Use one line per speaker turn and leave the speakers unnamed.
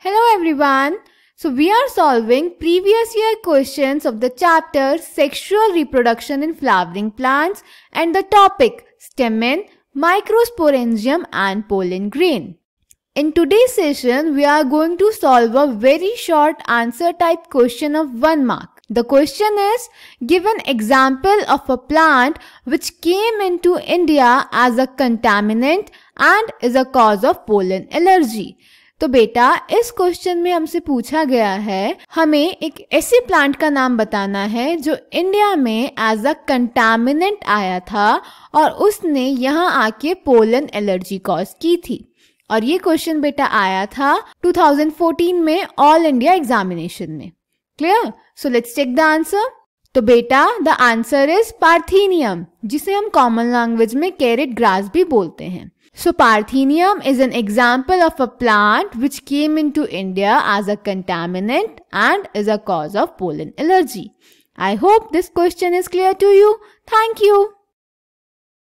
Hello everyone. So we are solving previous year questions of the chapter sexual reproduction in flowering plants and the topic stamen, microsporangium and pollen grain. In today's session, we are going to solve a very short answer type question of one mark. The question is, give an example of a plant which came into India as a contaminant and is a cause of pollen allergy. तो बेटा इस question में हमसे पूछा गया है हमें एक ऐसे प्लांट का नाम बताना है जो इंडिया में एज अ कंटामिनेंट आया था और उसने यहाँ आके पोलन एलर्जी कॉज की थी और ये क्वेश्चन बेटा आया था 2014 में ऑल इंडिया एग्जामिनेशन में clear so let's check the answer तो बेटा द आंसर इज पार्थीनियम जिसे हम कॉमन लैंग्वेज में कैरेट ग्रास भी बोलते हैं So Parthenium is an example of a plant which came into India as a contaminant and is a cause of pollen allergy. I hope this question is clear to you. Thank you.